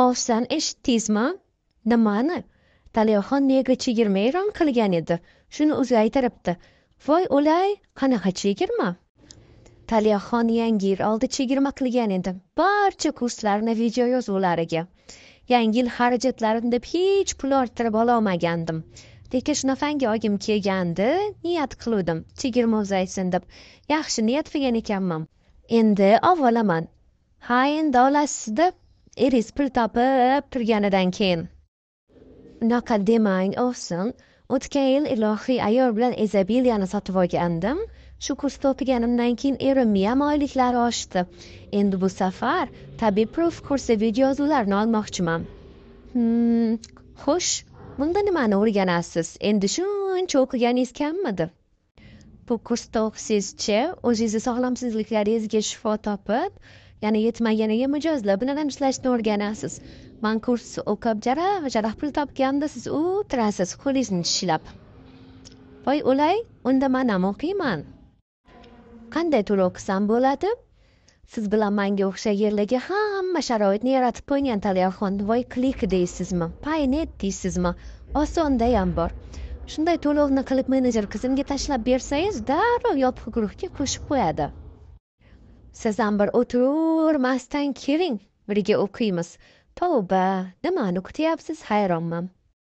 ovsan eshitdingizmi nimani Talyaxon nega chegirma e'lon qilgan edi shuni o'zi aytiribdi voy o'lay qanaqa chegirma Talyaxon yangi yil oldi chegirma qilgan edi barcha kurslarni video yozuvlariga yangi yil xarajatlarim deb hech pul orttirib ololmagandim lekin shunaqangi oyim kelgandi niyat qiluvdim chegirma uzaysin deb yaxshi niyat qilgan ekanman endi ovolaman ha endi deb iris pul topib turganidan keyin unaqa demang ovsin o'tgan yil ilohiy ayol bilan izabiliyani sotib olgandim shu kurs to'piganimdan keyin ham oyliklari oshdi endi bu safar tabiiy proof kursi video yozuvlarini olmoqchiman hmm, xo'sh bunda nimani o'rganasiz endi shuncha o'qiganingiz kammidi bu kursda o'qisangizchi o'zingizni sog'lomsizliklaringizga shifo topib yana yetmaganiga mijozlar bilan ishlashni o'rganasiz man mankurs o'qib jaraq jaraq pul topganda siz o'tirasiz qo'lingizni tishlab voy o'lay unda man ham o'qiyman qanday to'lov qilsam bo'ladi siz bilan manga o'xshayerlarga hamma sharoitni yaratib qo'ygan talyaxon voy klik deysizmi paynet deysizmi osonda ham bor shunday to'lovni qilib menejer qizimga tashlab bersangiz darrov yopiq guruhga qo'shib qo'yadi sizdan bir o'tirmasdan keling birga o'qiymiz tavba nimani kutyapsiz hayronman